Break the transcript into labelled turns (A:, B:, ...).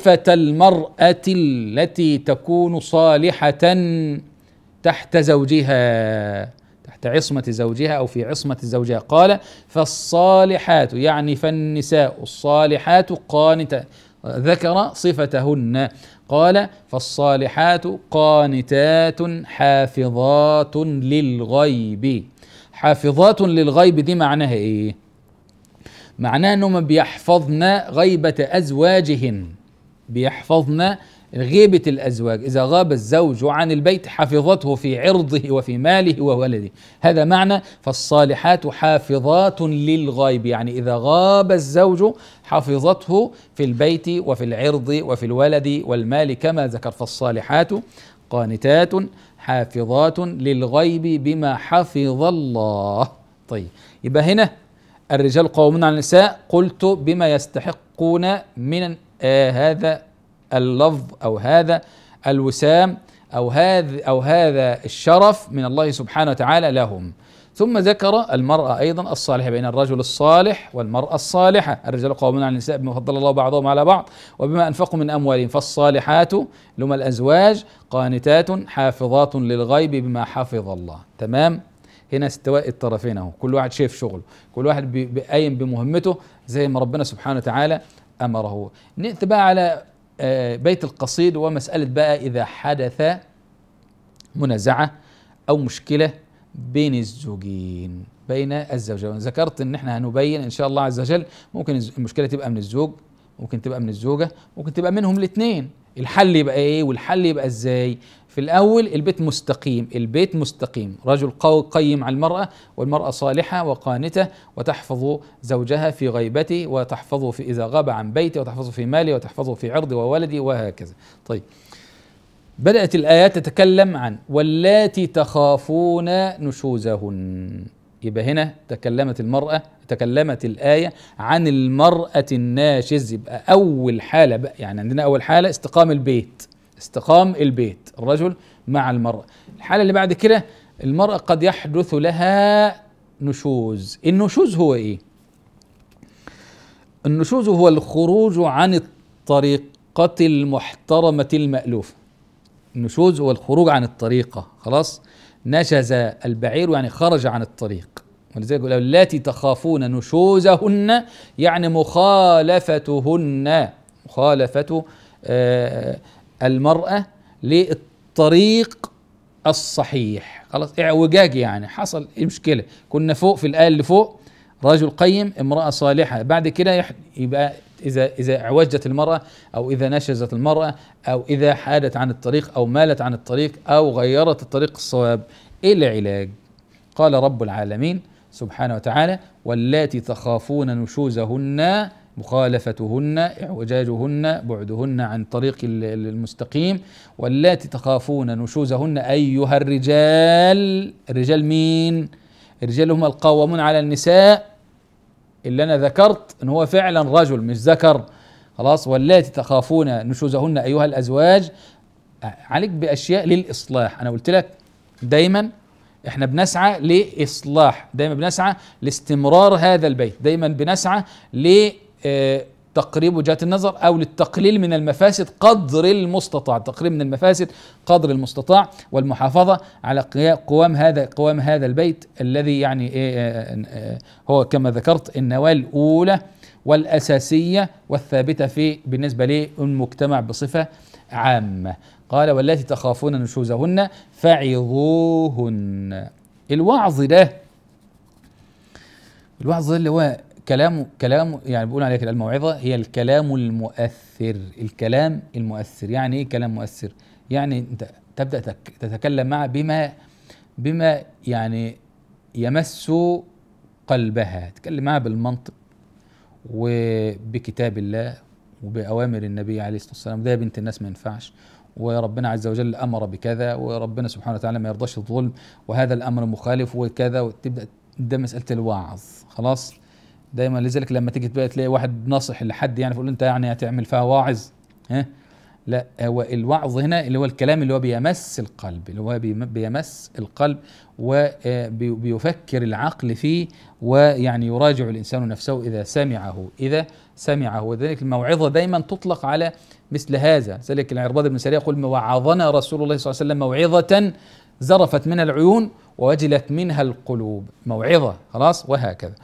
A: صفه المراه التي تكون صالحه تحت زوجها تحت عصمه زوجها او في عصمه زوجها قال فالصالحات يعني فالنساء الصالحات قانته ذكر صفتهن قال فالصالحات قانتات حافظات للغيب حافظات للغيب دي معناها ايه معناه انهم بيحفظن غيبه ازواجهن بيحفظنا غيبة الأزواج إذا غاب الزوج عن البيت حفظته في عرضه وفي ماله وولده هذا معنى فالصالحات حافظات للغيب يعني إذا غاب الزوج حفظته في البيت وفي العرض وفي الولد والمال كما ذكر فالصالحات قانتات حافظات للغيب بما حفظ الله طيب يبقى هنا الرجال قوامون على النساء قلت بما يستحقون من آه هذا اللفظ أو هذا الوسام أو هذا أو هذا الشرف من الله سبحانه وتعالى لهم ثم ذكر المرأة أيضا الصالحة بين الرجل الصالح والمرأة الصالحة الرجال قوامون على النساء بما فضل الله بعضهم على بعض وبما أنفقوا من أموالهم فالصالحات لما الأزواج قانتات حافظات للغيب بما حفظ الله تمام هنا استواء الطرفين اهو كل واحد شايف شغله كل واحد قايم بمهمته زي ما ربنا سبحانه وتعالى أمره نأتي بقى على آه، بيت القصيد ومسألة بقى إذا حدث منازعة أو مشكلة بين الزوجين بين الزوجين ذكرت ان احنا هنبين ان شاء الله عز وجل ممكن المشكله تبقى من الزوج ممكن تبقى من الزوجه ممكن تبقى منهم الاثنين الحل يبقى ايه والحل يبقى ازاي في الأول البيت مستقيم البيت مستقيم رجل قيم على المرأة والمرأة صالحة وقانتة وتحفظ زوجها في غيبته وتحفظه في إذا غاب عن بيته وتحفظه في ماله وتحفظه في عرضه وولدي وهكذا طيب بدأت الآيات تتكلم عن واللاتي تخافون نشوزهن يبقى هنا تكلمت المرأة تكلمت الآية عن المرأة الناشز يبقى أول حالة بقى يعني عندنا أول حالة استقام البيت استقام البيت الرجل مع المرأة الحالة اللي بعد كده المرأة قد يحدث لها نشوز النشوز هو ايه النشوز هو الخروج عن الطريقة المحترمة المألوفة النشوز هو الخروج عن الطريقة خلاص نشز البعير يعني خرج عن الطريق ولذلك يقول التي تخافون نشوزهن يعني مخالفتهن مخالفة آآ آه، المرأة للطريق الصحيح خلاص اعوجاج يعني حصل إيه مشكلة كنا فوق في الآية اللي فوق رجل قيم امرأة صالحة بعد كده يبقى إذا إذا اعوجت المرأة أو إذا نشزت المرأة أو إذا حادت عن الطريق أو مالت عن الطريق أو غيرت الطريق الصواب إيه العلاج؟ قال رب العالمين سبحانه وتعالى واللاتي تخافون نشوزهن مخالفتهن اعوجاجهن بعدهن عن طريق المستقيم واللاتي تخافون نشوزهن أيها الرجال الرجال مين الرجال هم القوامون على النساء اللي أنا ذكرت أن هو فعلا رجل مش ذكر خلاص واللاتي تخافون نشوزهن أيها الأزواج عليك بأشياء للإصلاح أنا قلت لك دايما احنا بنسعى لإصلاح دايما بنسعى لاستمرار هذا البيت دايما بنسعى ل تقريب وجهات النظر او للتقليل من المفاسد قدر المستطاع تقريب من المفاسد قدر المستطاع والمحافظه على قوام هذا قوام هذا البيت الذي يعني إيه، إيه، إيه، هو كما ذكرت النواه الاولى والاساسيه والثابته في بالنسبه للمجتمع بصفه عامه قال واللاتي تخافون نشوزهن فعظوهن الوعظ ده الوعظ ده اللي هو الكلام كلام يعني بيقول عليها كده الموعظه هي الكلام المؤثر الكلام المؤثر يعني ايه كلام مؤثر يعني انت تبدا تتكلم معه بما بما يعني يمس قلبها تتكلم معها بالمنطق وبكتاب الله وبأوامر النبي عليه الصلاة والسلام ده يا بنت الناس ما ينفعش وربنا عز وجل أمر بكذا وربنا سبحانه وتعالى ما يرضاش الظلم وهذا الأمر مخالف وكذا وتبدأ ده مسألة الوعظ خلاص دايما لذلك لما تيجي تبقى تلاقي واحد ناصح لحد يعني فقول انت يعني هتعمل فيها واعظ ها لا هو الوعظ هنا اللي هو الكلام اللي هو بيمس القلب اللي هو بيمس القلب وبيفكر آه، العقل فيه ويعني يراجع الانسان نفسه اذا سمعه اذا سمعه وذلك الموعظه دائما تطلق على مثل هذا ذلك العرباض بن سريع يقول وعظنا رسول الله صلى الله عليه وسلم موعظه زرفت من العيون ووجلت منها القلوب موعظه خلاص وهكذا